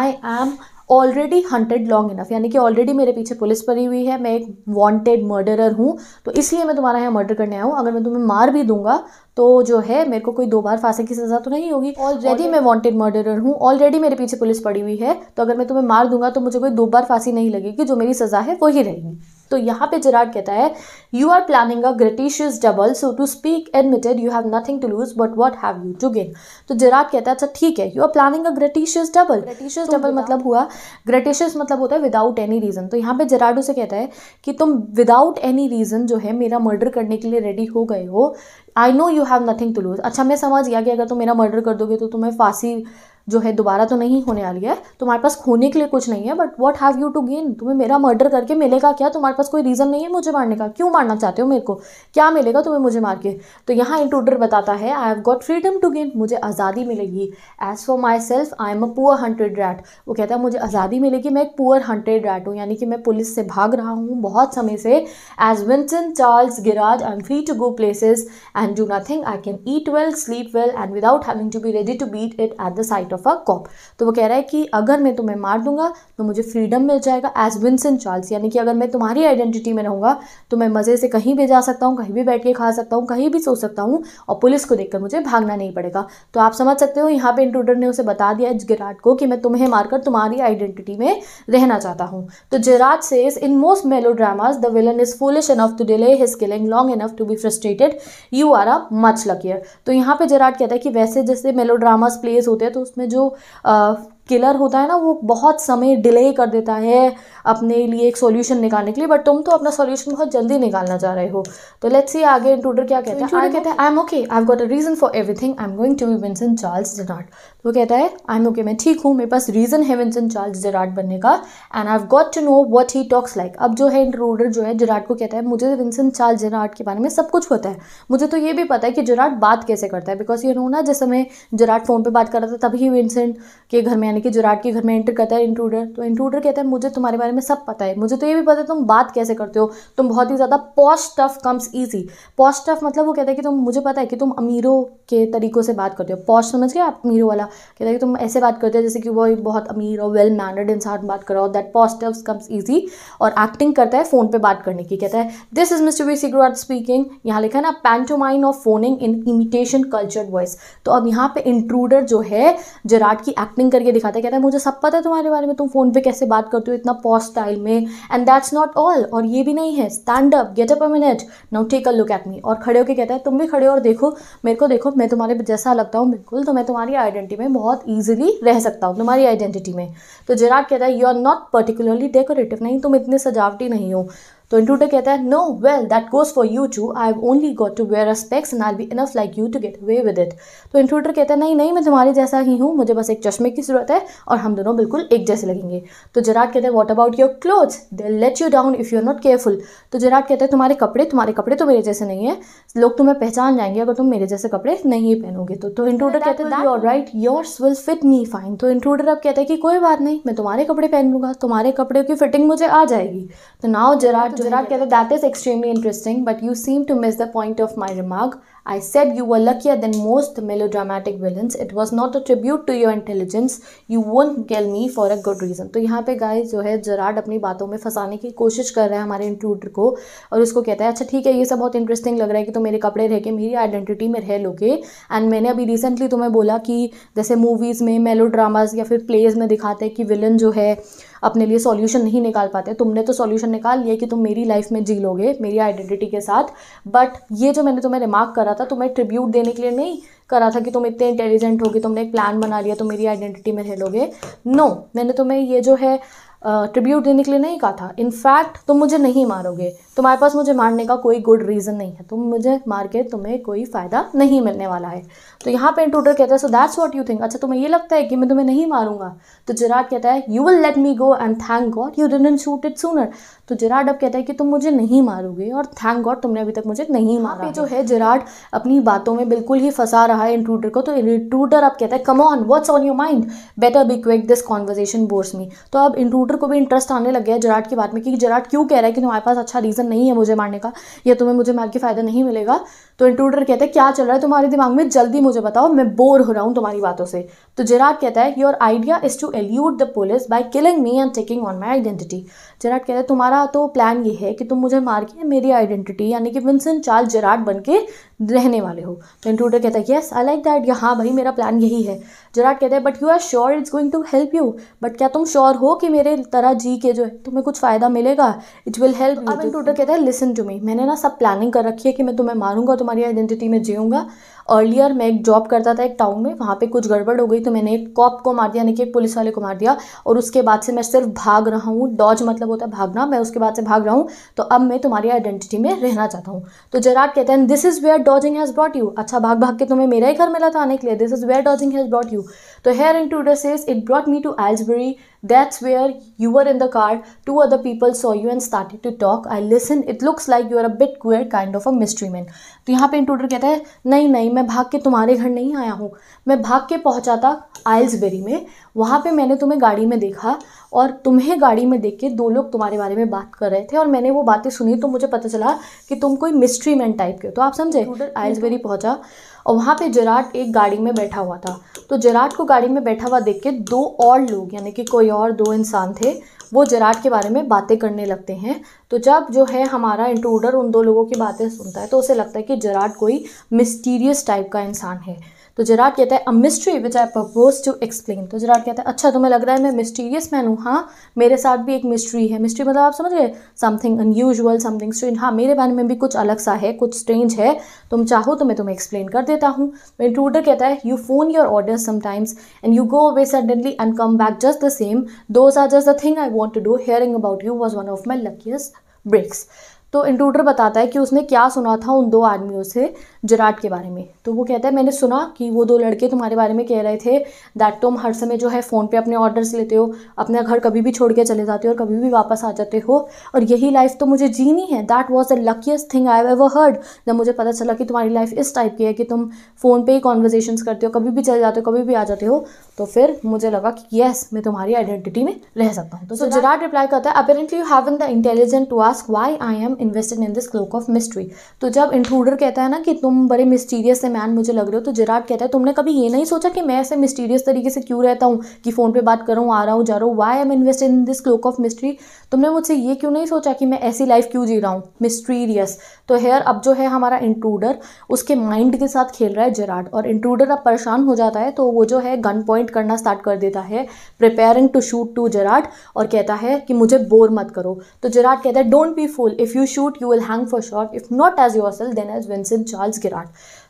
I am already hunted long enough यानी कि ऑलरेडी मेरे पीछे पुलिस पड़ी हुई है मैं एक वांटेड मर्डरर हूँ तो इसलिए मैं तुम्हारा यहाँ मर्डर करने आया हूँ अगर मैं तुम्हें मार भी दूंगा तो जो है मेरे को कोई दो बार फांसी की सज़ा तो नहीं होगी ऑलरेडी मैं वांटेड मर्डरर हूँ ऑलरेडी मेरे पीछे पुलिस पड़ी हुई है तो अगर मैं तुम्हें मार दूंगा तो मुझे कोई दो बार फांसी नहीं लगेगी जो मेरी सज़ा है वही रहेगी तो यहाँ पे जिराग कहता है you are planning a gratuitous double so to speak admitted you have nothing to lose but what have you to gain तो जेराड कहता है अच्छा ठीक है you are planning a gratuitous double gratuitous double मतलब हाँ। हुआ ग्रेटिशियस मतलब होता है विदाउट एनी रीज़न तो यहाँ पे जिराड उसे कहता है कि तुम विदाउट एनी रीज़न जो है मेरा मर्डर करने के लिए रेडी हो गए हो I know you have nothing to lose अच्छा मैं समझ गया कि अगर तुम मेरा मर्डर कर दोगे तो तुम्हें फांसी जो है दोबारा तो नहीं होने वाली है तुम्हारे पास खोने के लिए कुछ नहीं है but what have you to gain तुम्हें मेरा मर्डर करके मिलेगा क्या तुम्हारे पास कोई रीज़न नहीं है मुझे मारने का क्यों मारना चाहते हो मेरे को क्या मिलेगा तुम्हें मुझे मार के तो यहाँ इंट्रूडर बताता है I have got freedom to gain मुझे आज़ादी मिलेगी as for myself I am a poor hunted rat वो कहता है मुझे आज़ादी मिलेगी मैं एक पुअर हंटेड रैट हूँ यानी कि मैं पुलिस से भाग रहा हूँ बहुत समय से एज विंसन चार्ल्स गिराज I am free to go places and do nothing I can eat well sleep well and without having to be ready to beat it at the sight of a cop तो वो कह रहा है कि अगर मैं तुम्हें मार दूंगा तो मुझे फ्रीडम मिल जाएगा एज विंसन चार्ल्स यानी कि अगर मैं तुम्हारी आइडेंटिटी में रहूँगा तो मैं मज़े से कहीं भी जा सकता हूँ कहीं भी बैठ के खा सकता हूँ कहीं भी सो सकता हूँ और पुलिस को देखकर मुझे भागना नहीं पड़ेगा तो आप समझ सकते हो यहाँ पर इंट्रोडर ने उसे बता दिया जिराट को कि मैं तुम्हें मारकर तुम्हारी आइडेंटिटी में रहना चाहता हूँ तो जिराट से in most melodramas the villain is foolish enough to delay his killing long enough to be frustrated you are a much luckier तो यहाँ पे जेराड कहता है कि वैसे जैसे मेलोड्रामास प्लेस होते हैं तो उसमें में जो किलर होता है ना वो बहुत समय डिले कर देता है अपने लिए एक सॉल्यूशन निकालने के लिए बट तुम तो अपना सॉल्यूशन बहुत जल्दी निकालना चाह रहे हो तो लेट्स सी आगे इंट्रूडर क्या कहते हैं इंट्रूडर कहता I am okay I got a reason for everything I am going to be Vincent Charles Gerrard वो कहता है आई एम ओके मैं ठीक हूँ मेरे पास रीज़न है विंसन चार्ल्स जेराट बनने का and I got to know what he talks like अब जो है इंट्रूडर जो है जेराट को कहता है मुझे विंसन चार्ल्स जेराट के बारे में सब कुछ पता है मुझे तो ये भी पता है कि जेराट बात कैसे करता है बिकॉज यू नो ना जिस समय जेराट फ़ोन पर बात कर रहा था तभी विंसेंट के घर में यानी कि जुराट के घर में एंटर करता है इंट्रूडर तो इंट्रूडर कहता है मुझे तुम्हारे बारे में सब पता है मुझे तो ये भी पता है तुम बात कैसे करते हो तुम बहुत ही ज़्यादा posh stuff comes easy posh stuff मतलब वो कहता है कि तुम मुझे पता है कि तुम अमीरों के तरीक़ों से बात करते हो पॉस्ट समझ गए आप अमीरों वाला कहता है कि तुम ऐसे बात करते हो जैसे कि वो बहुत अमीर और वेल मैनर्ड इंसान बात करो that posh stuff comes easy और एक्टिंग करता है फ़ोन पर बात करने की कहता है this is mister V C Gerrard speaking यहाँ लिखा है ना pantomime of phoning in imitation cultured voice तो अब यहाँ पे इंट्रूडर जो है जराट की एक्टिंग करके दिखा दिखाता है कहता है मुझे सब पता है तुम्हारे बारे में तुम फ़ोन पे कैसे बात करते हो इतना पॉज स्टाइल में एंड दैट्स नॉट ऑल और ये भी नहीं है stand up get up a minute now take a look at me और खड़े होकर कहता है तुम भी खड़े हो और देखो मेरे को देखो मैं तुम्हारे जैसा लगता हूँ बिल्कुल तो मैं तुम्हारी आइडेंटिटी में बहुत ईजिली रह सकता हूँ तुम्हारी आइडेंटिटी में तो जेराड कहता है you are not particularly decorative नहीं तुम इतने सजावटी नहीं हो तो इंट्रूडर कहता है no well that goes for you too I have only got to wear a specs and I be enough like you to get away with it तो इंट्रूडर कहता है नहीं नहीं मैं तुम्हारे जैसा ही हूँ मुझे बस एक चश्मे की जरूरत है और हम दोनों बिल्कुल एक जैसे लगेंगे तो जराट कहते हैं what about your cloth they let you down if you are not careful तो जराट कहते हैं तुम्हारे कपड़े तुम्हारे कपड़े तो मेरे जैसे नहीं है लोग तुम्हें पहचान जाएंगे अगर तुम मेरे जैसे कपड़े नहीं पहनोगे तो तो इंट्रूडर कहते हैं you're right yours will fit me fine तो इंट्रूडर अब कहते हैं कि कोई बात नहीं मैं तुम्हारे कपड़े पहन लूंगा तुम्हारे कपड़े की फिटिंग मुझे आ जाएगी So now Gerard, so Gerard Keller, that is extremely interesting, but you seem to miss the point of my remark. I said you were luckier than most melodramatic villains. It was not a tribute to your intelligence. You won't kill me for a good reason. तो यहाँ पे guys जो है जराड अपनी बातों में फंसाने की कोशिश कर रहा है हमारे इंट्रूडर को और उसको कहता है अच्छा ठीक है ये सब बहुत इंटरेस्टिंग लग रहा है कि तुम मेरे कपड़े रह के मेरी आइडेंटिटी में रह लोगे एंड मैंने अभी रिसेंटली तुम्हें बोला कि जैसे मूवीज़ में मेलो ड्रामाज या फिर प्लेज में दिखाते हैं कि विलन जो है अपने लिए सॉल्यूशन नहीं निकाल पाते तुमने तो सॉल्यूशन निकाल लिया कि तुम मेरी लाइफ में जी लोगे मेरी आइडेंटिटी के साथ बट ये जो मैंने तुम्हें रिमार्क करा था तुम्हें ट्रिब्यूट देने के लिए नहीं करा था कि तुम इतने इंटेलिजेंट गए तुमने एक प्लान बना लिया तुम तो मेरी आइडेंटिटी में रह लोगे नो no, मैंने तुम्हें ये जो है ट्रिब्यूट देने के लिए नहीं कहा था इनफैक्ट तुम मुझे नहीं मारोगे तुम्हारे पास मुझे मारने का कोई गुड रीज़न नहीं है तुम मुझे मार के तुम्हें कोई फ़ायदा नहीं मिलने वाला है तो यहाँ पे इंट्रोडर कहता है so that's what you think अच्छा तुम्हें ये लगता है कि मैं तुम्हें नहीं मारूंगा तो जिराट कहता है you will let me go and thank God you didn't shoot it sooner तो जेराड अब कहता है कि तुम मुझे नहीं मारोगे और थैंक गॉड तुमने अभी तक मुझे नहीं मारा जो है जेराड अपनी बातों में बिल्कुल ही फंसा रहा है इंट्रूडर को तो इंट्रूडर अब कहता है come on what's on your mind better be quick this conversation bores me तो अब इंट्रूडर को भी इंटरेस्ट आने लग गया जेराड की बात में कि जेराड क्यों कह रहा है कि तुम्हारे पास अच्छा रीज़न नहीं है मुझे मारने का या तुम्हें मुझे मार के फ़ायदा नहीं मिलेगा तो इंट्रूडर कहता है क्या चल रहा है तुम्हारे दिमाग में जल्दी मुझे बताओ मैं बोर हो रहा हूँ तुम्हारी बातों से तो जेराट कहता है your idea is to elude the police by killing me and taking on my identity Gerrard कहता है तुम्हारा तो प्लान ये है कि तुम मुझे मार के मेरी आइडेंटिटी यानी कि विंसेंट चार्ल जिराट बन के रहने वाले हो तो इंट्रूडर कहता है येस आई लाइक दैट हाँ भाई मेरा प्लान यही है जराट कहते हैं but you are sure it's going to help you but क्या तुम श्योर हो कि मेरे तरह जी के जो है तुम्हें कुछ फ़ायदा मिलेगा इट विल हेल्प अब टूटर तो कहते हैं लिसन टू मी मैंने ना सब प्लानिंग कर रखी है कि मैं तुम्हें मारूंगा तुम्हारी आइडेंटिटी में जीऊँगा अर्लियर मैं एक जॉब करता था एक टाउन में वहाँ पे कुछ गड़बड़ हो गई तो मैंने एक कॉप को मार दिया यानी कि एक पुलिस वाले को मार दिया और उसके बाद से मैं सिर्फ भाग रहा हूँ डॉज मतलब होता है भागना मैं उसके बाद से भाग रहा हूँ तो अब मैं तुम्हारी आइडेंटिटी में रहना चाहता हूँ तो जेराट कहते हैं this is where dodging has brought you अच्छा भाग भाग के तुम्हें मेरा ही घर मिला था आने के लिए this is where dodging has brought you तो here intruder says it brought me to Aylesbury that's where you are in the card two other people so you and started to talk I listen it looks like you are a bit queer kind of a mystery man तो यहाँ पे इंटूडर कहता है नहीं नहीं मैं भाग के तुम्हारे घर नहीं आया हूँ मैं भाग के पहुँचा था आइल्सबेरी में वहाँ पे मैंने तुम्हें गाड़ी में देखा और तुम्हें गाड़ी में देख के दो लोग तुम्हारे बारे में बात कर रहे थे और मैंने वो बातें सुनी तो मुझे पता चला कि तुम कोई मिस्ट्री मैन टाइप के हो तो आप समझे आइल्सबेरी पहुंचा और वहाँ पे जराट एक गाड़ी में बैठा हुआ था तो जराट को गाड़ी में बैठा हुआ देख के दो और लोग यानी कि कोई और दो इंसान थे वो जराट के बारे में बातें करने लगते हैं तो जब जो है हमारा इंट्रूडर उन दो लोगों की बातें सुनता है तो उसे लगता है कि जराट कोई मिस्टीरियस टाइप का इंसान है तो जेराड कहता है a mystery which I propose to explain तो जेराड कहता है अच्छा तुम्हें लग रहा है मैं मिस्टीरियस मैन हूँ हाँ मेरे साथ भी एक मिस्ट्री है मिस्ट्री मतलब आप समझ गए समथिंग अनयूजअल समथिंग स्ट्रेंज हाँ मेरे बारे में भी कुछ अलग सा है कुछ स्ट्रेंज है तुम चाहो तो मैं तुम्हें एक्सप्लेन कर देता हूँ इंट्रूडर तो कहता है you phone your order sometimes and you go away suddenly and come back just the same those are just the thing I want to do hearing about you was one of my luckiest breaks तो intruder बताता है कि उसने क्या सुना था उन दो आदमियों से जराट के बारे में तो वो कहता है मैंने सुना कि वो दो लड़के तुम्हारे बारे में कह रहे थे दैट तुम हर समय जो है फ़ोन पे अपने ऑर्डर्स लेते हो अपना घर कभी भी छोड़ के चले जाते हो और कभी भी वापस आ जाते हो और यही लाइफ तो मुझे जीनी है that was the luckiest thing I ever heard जब मुझे पता चला कि तुम्हारी लाइफ इस टाइप की है कि तुम फ़ोन पर ही कॉन्वर्जेशन करते हो कभी भी चले जाते हो कभी भी आ जाते हो तो फिर मुझे लगा कि येस मैं तुम्हारी आइडेंटिटी में रह सकता हूँ तो जराट रिप्लाई करता है apparently you have in the intelligent to ask why I am invested in this cloak of mystery तो जब इंक्लूडर कहता है ना कि तुम तुम बड़े मिस्टीरियस से मैन मुझे लग रहे हो तो जिराट कहता है तुमने कभी ये नहीं सोचा कि मैं ऐसे मिस्टीरियस तरीके से क्यों रहता हूँ कि फ़ोन पे बात करूँ आ रहा हूँ जा रहा हूँ why am invested in this cloak of mystery तुमने मुझसे ये क्यों नहीं सोचा कि मैं ऐसी लाइफ क्यों जी रहा हूँ मिस्टीरियस तो हेयर अब जो है हमारा इंट्रूडर उसके माइंड के साथ खेल रहा है जेराड और इंट्रूडर अब परेशान हो जाता है तो वो जो है गन पॉइंट करना स्टार्ट कर देता है preparing to shoot to Gerrard और कहता है कि मुझे बोर मत करो तो जेराड कहता है don't be fool if you shoot you will hang for short if not as yourself then as Vincent Charles Gerrard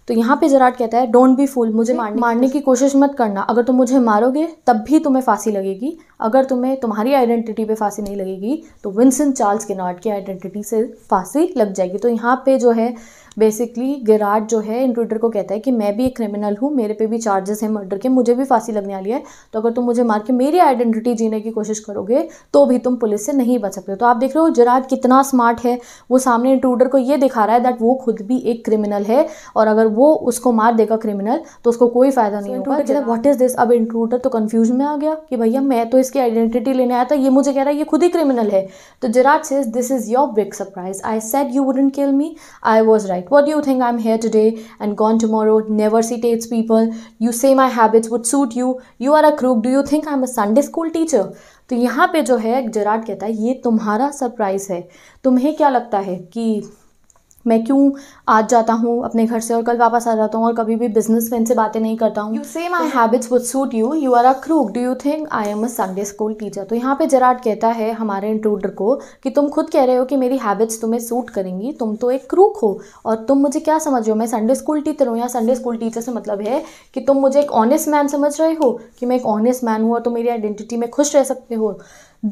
तो यहाँ पे जराट कहता है डोंट बी फूल मुझे मारने मारने की कोशिश मत करना अगर तुम मुझे मारोगे तब भी तुम्हें फांसी लगेगी अगर तुम्हें तुम्हारी आइडेंटिटी पे फांसी नहीं लगेगी तो विंसेंट चार्ल्स के नॉट की आइडेंटिटी से फांसी लग जाएगी तो यहाँ पे जो है बेसिकली गिराट जो है इंट्रूडर को कहता है कि मैं भी एक क्रिमिनल हूँ मेरे पे भी चार्जेस हैं मर्डर के मुझे भी फांसी लगने वाली है तो अगर तुम मुझे मार के मेरी आइडेंटिटी जीने की कोशिश करोगे तो भी तुम पुलिस से नहीं बच सकते तो आप देख रहे हो गिराड कितना स्मार्ट है वो सामने इंट्रूडर को ये दिखा रहा है दैट वो खुद भी एक क्रिमिनल है और अगर वो उसको मार देगा क्रिमिनल तो उसको कोई फायदा नहीं होगा वॉट इज दिस अब इंट्रूडर तो कन्फ्यूज में आ गया कि भैया मैं तो इसकी आइडेंटिटी लेने आया था ये मुझे कह रहा है ये खुद ही क्रिमिनल है तो Gerrard says this is your big surprise I said you wouldn't kill me I was right like what do you think i'm here today and gone tomorrow never see tates people you say my habits would suit you you are a crook do you think i'm a sunday school teacher तो यहाँ पे जो है Gerrard कहता है ये तुम्हारा surprise है तुम्हें क्या लगता है कि मैं क्यों आज जाता हूँ अपने घर से और कल वापस आ जाता हूँ और कभी भी बिजनेस मैन से बातें नहीं करता हूँ you say my habits would suit you you are a crook do you think I am a Sunday school teacher तो यहाँ पे जराट कहता है हमारे इंट्रूडर को कि तुम खुद कह रहे हो कि मेरी हैबिट्स तुम्हें सूट करेंगी तुम तो एक क्रूक हो और तुम मुझे क्या समझ रहे हो मैं संडे स्कूल टीचर हूँ या संडे स्कूल टीचर से मतलब है कि तुम मुझे एक ऑनेस्ट मैन समझ रहे हो कि मैं एक ऑनेस्ट मैन हूँ और तुम मेरी आइडेंटिटी में खुश रह सकते हो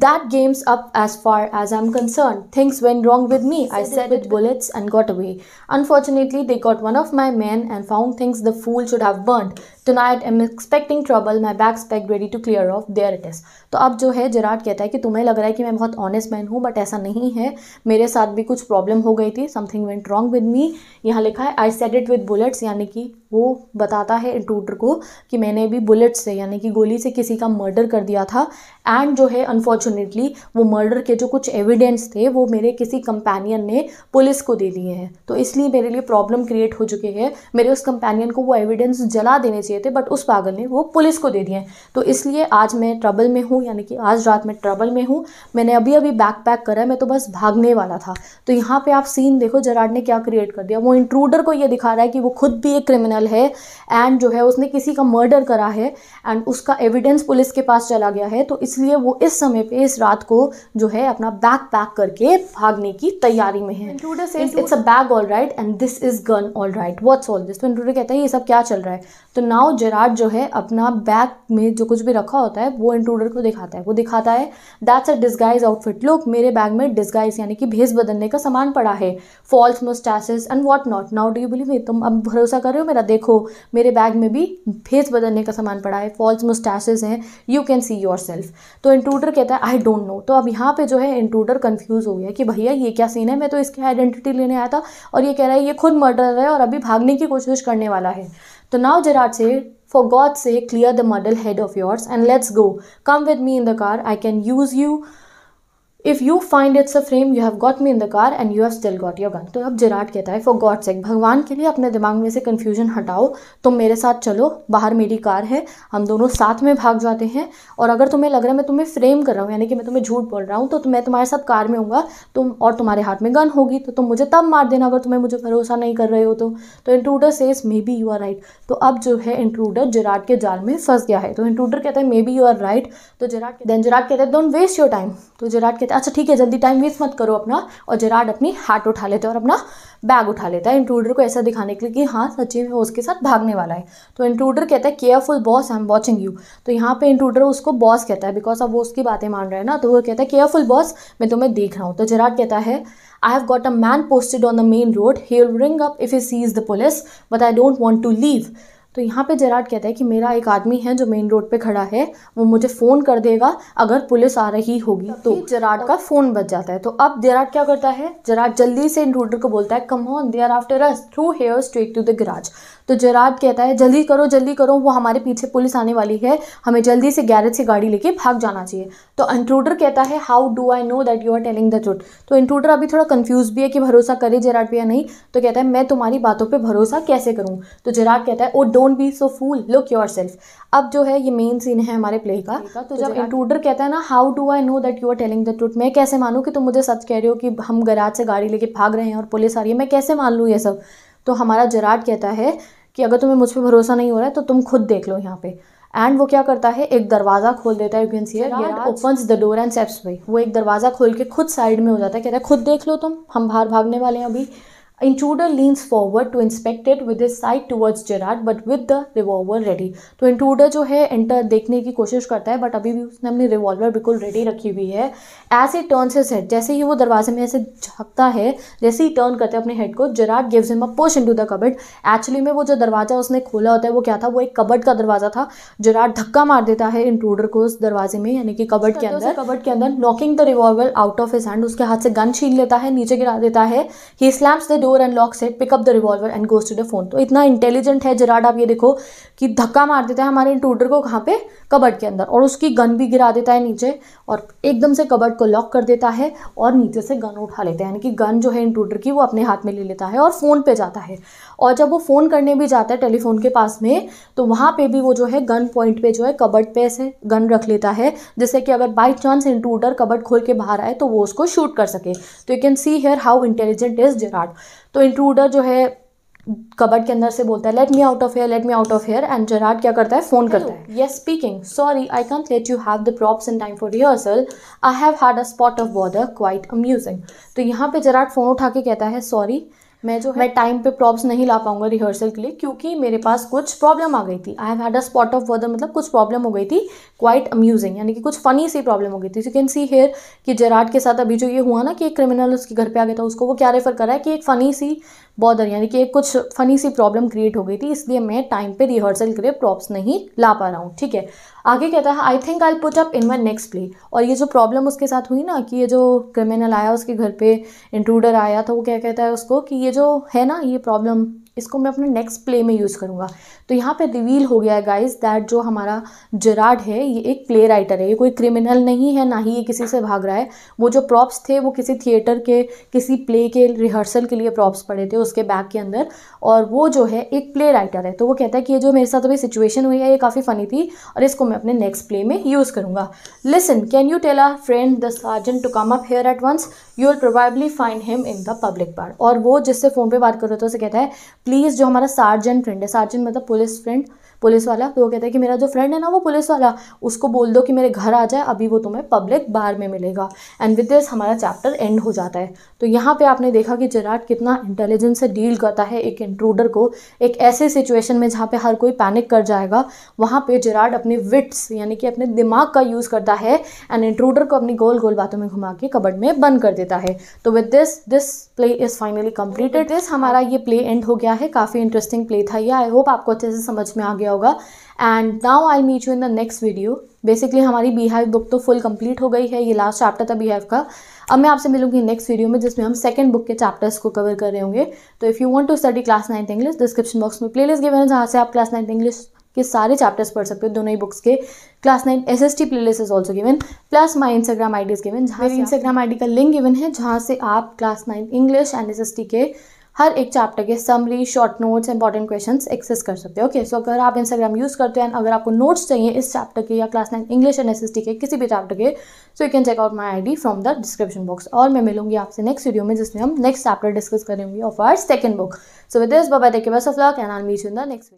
That game's up as far as I'm concerned. Things went wrong with me. I said it with bullets and got away. Unfortunately, they got one of my men and found things the fool should have burned. Tonight I'm expecting trouble. My back's packed ready to clear off. There it is. to ab jo hai gerard kehta hai ki tumhe lag raha hai ki main bahut honest man hu but aisa nahi hai mere sath bhi kuch problem ho gayi thi something went wrong with me yahan likha hai i said it with bullets yani ki वो बताता है intruder को कि मैंने भी bullet से यानी कि गोली से किसी का मर्डर कर दिया था एंड जो है अनफॉर्चुनेटली वो मर्डर के जो कुछ एविडेंस थे वो मेरे किसी कंपेनियन ने पुलिस को दे दिए हैं तो इसलिए मेरे लिए प्रॉब्लम क्रिएट हो चुके हैं मेरे उस कंपेनियन को वो एविडेंस जला देने चाहिए थे बट उस पागल ने वो पुलिस को दे दिए हैं तो इसलिए आज मैं ट्रबल में हूँ यानी कि आज रात में ट्रबल में हूँ मैंने अभी अभी बैक पैक करा मैं तो बस भागने वाला था तो यहाँ पर आप सीन देखो जराड ने क्या क्रिएट कर दिया वो इंट्रूडर को ये दिखा रहा है कि वो खुद भी एक क्रिमिनल क्रिमिनल है एंड जो है उसने किसी का मर्डर करा है एंड उसका एविडेंस पुलिस के पास चला गया है तो इसलिए वो इस समय पे इस रात को जो है अपना बैग पैक करके भागने की तैयारी में है it's a bag all right and this is gun all right what's all this तो इंट्रूडर कहता है ये सब क्या चल रहा है तो नाउ जराट जो है अपना बैग में जो कुछ भी रखा होता है वो इंट्रूडर को दिखाता है वो दिखाता है that's a disguise outfit look मेरे बैग में डिस्गाइज यानी कि भेस बदलने का सामान पड़ा है false moustaches and what not now do you believe me तुम अब भरोसा कर रहे हो मेरा देखो मेरे बैग में भी फेस बदलने का सामान पड़ा है फॉल्स मुस्टैशेज हैं you can see yourself तो इंट्रूडर कहता है आई डोंट नो तो अब यहाँ पे जो है इंट्रूडर कन्फ्यूज़ हो गया कि भैया ये क्या सीन है मैं तो इसकी आइडेंटिटी लेने आया था और ये कह रहा है ये खुद मर्डर है और अभी भागने की कोशिश करने वाला है तो नाव जरा से for God sake clear the muddled head of yours and let's go come with me in the car I can use you if you find it's a frame you have got me in the car and you have still got your gun तो अब जिराट कहता है for God sake भगवान के लिए अपने दिमाग में से कन्फ्यूजन हटाओ तुम मेरे साथ चलो बाहर मेरी कार है हम दोनों साथ में भाग जाते हैं और अगर तुम्हें लग रहा है मैं तुम्हें फ्रेम कर रहा हूँ यानी कि मैं तुम्हें झूठ बोल रहा हूँ तो मैं तुम्हारे साथ कार में हूँगा तुम और तुम्हारे हाथ में गन होगी तो तुम मुझे तब मार देना अगर तुम्हें मुझे भरोसा नहीं कर रहे हो तो तो intruder says maybe you are right तो अब जो है इंट्रूडर जिराट के जाल में फंस गया है तो इंट्रूडर कहता है maybe you are right तो जिराट देन जिराट कहते हैं डोंट वेस्ट योर टाइम तो जिराट कहते अच्छा ठीक है जल्दी टाइम वेस्ट मत करो अपना और जेराड अपनी हैट उठा लेता है और अपना बैग उठा लेता है इंट्रूडर को ऐसा दिखाने के लिए कि हाँ सच्ची में वो उसके साथ भागने वाला है तो इंट्रूडर कहता है careful boss I am watching you तो यहाँ पे इंट्रूडर उसको बॉस कहता है बिकॉज अब वो उसकी बातें मान रहे हैं ना तो वो कहता है केयरफुल बॉस मैं तुम्हें देख रहा हूँ तो जेराड कहता है I have got a man posted on the main road. He'll ring up if he sees the police, but I don't want to leave. तो यहाँ पे जेराड कहता है कि मेरा एक आदमी है जो मेन रोड पे खड़ा है वो मुझे फ़ोन कर देगा अगर पुलिस आ रही होगी तो जेराड का फ़ोन बच जाता है तो अब जेराड क्या करता है जेराड जल्दी से इंट्रूडर को बोलता है come on they are after us through here straight to the garage तो जेराड कहता है जल्दी करो जल्दी करो वो हमारे पीछे पुलिस आने वाली है हमें जल्दी से गैरेज से गाड़ी लेके भाग जाना चाहिए तो इंट्रूडर कहता है how do I know that you are telling the truth तो इंट्रूडर अभी थोड़ा कन्फ्यूज भी है कि भरोसा करे जराट पे या नहीं तो कहता है मैं तुम्हारी बातों पर भरोसा कैसे करूँ तो जेराड कहता है oh don't be so fool look yourself अब जो है ये मेन सीन है हमारे प्ले का तो, तो जब इंट्रूडर कहता है ना how do I know that you are telling the truth मैं कैसे मानूँ कि तुम मुझे सच कह रहे हो कि हम गराज से गाड़ी लेके भाग रहे हैं और पुलिस आ रही है मैं कैसे मान लूँ ये सब तो हमारा जराट कहता है कि अगर तुम्हें मुझ पर भरोसा नहीं हो रहा है तो तुम खुद देख लो यहाँ पे एंड वो क्या करता है एक दरवाज़ा खोल देता है you can see opens the door and steps way वो एक दरवाज़ा खोल के खुद साइड में हो जाता है कहता है खुद देख लो तुम हम बाहर भागने वाले हैं अभी intruder leans forward to inspected it with side towards Gerrard but with the revolver ready तो इंट्रूडर जो है एंटर देखने की कोशिश करता है बट अभी भी उसने अपनी रिवॉल्वर बिल्कुल रेडी रखी हुई है एज ही टर्न से सेट जैसे ही वो दरवाजे में ऐसे झाँकता है जैसे ही टर्न करते हैं अपने हेड को Gerrard gives him a push into the cupboard actually में वो जो दरवाजा उसने खोला होता है वो क्या था वो एक कबड का दरवाजा था जेराड धक्का मार देता है इंट्रूडर को उस दरवाजे में यानी कि कबड के अंदर कबड के अंदर knocking the revolver out of his hand उसके हाथ से गन छीन लेता है नीचे गिरा देता है he slams the door and locks it, pick up the revolver and goes to the तो इतना इंटेलिजेंट है जराड आप ये देखो कि धक्का मार देता है हमारे इंट्रूडर को कहाँ पे कबड़ के अंदर और उसकी गन भी गिरा देता है नीचे और एकदम से कबड़ को लॉक कर देता है और नीचे से गन उठा लेता है यानी कि गन जो है इंट्रूडर की वो अपने हाथ में ले लेता है और फ़ोन पे जाता है और जब वो फ़ोन करने भी जाता है टेलीफोन के पास में तो वहाँ पर भी वो जो है गन पॉइंट पे जो है कबड़ पे ऐसे गन रख लेता है जैसे कि अगर बाई चांस इंट्रूडर कबड़ खोल के बाहर आए तो वो उसको शूट कर सके तो you can see here how intelligent is Gerrard तो इंट्रूडर जो है कबर्ड के अंदर से बोलता है let me out of here let me out of here and Gerrard क्या करता है फ़ोन करता है yes speaking sorry I can't let you have the props in time for rehearsal I have had a spot of weather quite amusing तो यहाँ पे जराट phone उठा के कहता है सॉरी मैं जो है टाइम पे प्रॉप्स नहीं ला पाऊंगा रिहर्सल के लिए क्योंकि मेरे पास कुछ प्रॉब्लम आ गई थी I had a spot of weather मतलब कुछ प्रॉब्लम हो गई थी क्वाइट अम्यूजिंग यानी कि कुछ फनी सी प्रॉब्लम हो गई थी यू कैन सी हेयर कि जेराट के साथ अभी जो ये हुआ ना कि एक क्रिमिनल उसके घर पर आ गया था उसको वो क्या रेफर करा है कि एक फ़नी सी बॉदर यानी कि कुछ फनी सी प्रॉब्लम क्रिएट हो गई थी इसलिए मैं टाइम पे रिहर्सल के लिए प्रॉप्स नहीं ला पा रहा हूँ ठीक है आगे कहता है I think I put up in my next play और ये जो प्रॉब्लम उसके साथ हुई ना कि ये जो क्रिमिनल आया उसके घर पे इंट्रूडर आया था तो वो क्या कहता है उसको कि ये जो है ना ये प्रॉब्लम इसको मैं अपने नेक्स्ट प्ले में यूज़ करूँगा तो यहाँ पे रिवील हो गया है गाइज दैट जो हमारा जराड है ये एक प्ले राइटर है ये कोई क्रिमिनल नहीं है ना ही ये किसी से भाग रहा है वो जो प्रॉप्स थे वो किसी थिएटर के किसी प्ले के रिहर्सल के लिए प्रॉप्स पड़े थे उसके बैग के अंदर और वो जो है एक प्ले राइटर है तो वो कहता है कि ये जो मेरे साथ अभी सिचुएशन हुई है ये काफ़ी फ़नी थी और इसको मैं अपने नेक्स्ट प्ले में यूज़ करूँगा listen can you tell our friend the sergeant to come up here at once you will probably find him in the public part और वो जिससे फ़ोन पर बात कर रहे थे उसे कहता है प्लीज़ जो हमारा सार्जेंट फ्रेंड है सार्जेंट मतलब पुलिस फ्रेंड पुलिस वाला तो वो कहता है कि मेरा जो फ्रेंड है ना वो पुलिस वाला उसको बोल दो कि मेरे घर आ जाए अभी वो तुम्हें पब्लिक बार में मिलेगा एंड विद दिस हमारा चैप्टर एंड हो जाता है तो यहाँ पे आपने देखा कि जराट कितना इंटेलिजेंस से डील करता है एक इंट्रूडर को एक ऐसे सिचुएशन में जहाँ पे हर कोई पैनिक कर जाएगा वहाँ पे जराट अपने विट्स यानी कि अपने दिमाग का यूज़ करता है एंड इंट्रूडर को अपनी गोल गोल बातों में घुमा के कबड़ में बंद कर देता है तो with this this play is finally completed this हमारा ये प्ले एंड हो गया है काफ़ी इंटरेस्टिंग प्ले था ये आई होप आपको अच्छे से समझ में आ गया होगा and now I meet you in the next video basically हमारी बिहाइव बुक तो फुल कंप्लीट हो गई है ये लास्ट चैप्टर था बिहाइव का अब मैं आपसे मिलूंगी नेक्स्ट वीडियो में जिसमें हम सेकंड बुक के चैप्टर्स को कवर कर रहे होंगे तो if you want to study class ninth English description box में प्लेलिस्ट गिवन है जहाँ से आप क्लास नाइन्थ इंग्लिश के सारे चैप्टर्स पढ़ सकते हो दोनों ही बुक्स के class nine S S T playlist is also given plus my Instagram I D is given जहाँ इंस्टाग्राम आई डी का लिंक गिवन है जहाँ से आप class nine English and S S T के हर एक चैप्टर के summary short notes important question access कर सकते हो ओके सो अगर आप इंस्टाग्राम यूज़ करते हैं अगर आपको नोट्स चाहिए इस चैप्टर के या class nine English and S के किसी भी चैप्टर के so you can check out my I D from the description box और मैं मिलूंगी आपसे नेक्स्ट वीडियो में जिसमें हम नेक्स्ट चैप्टर डिस्कस करेंगे of our second book so with this bye take best of luck and I'll meet in the next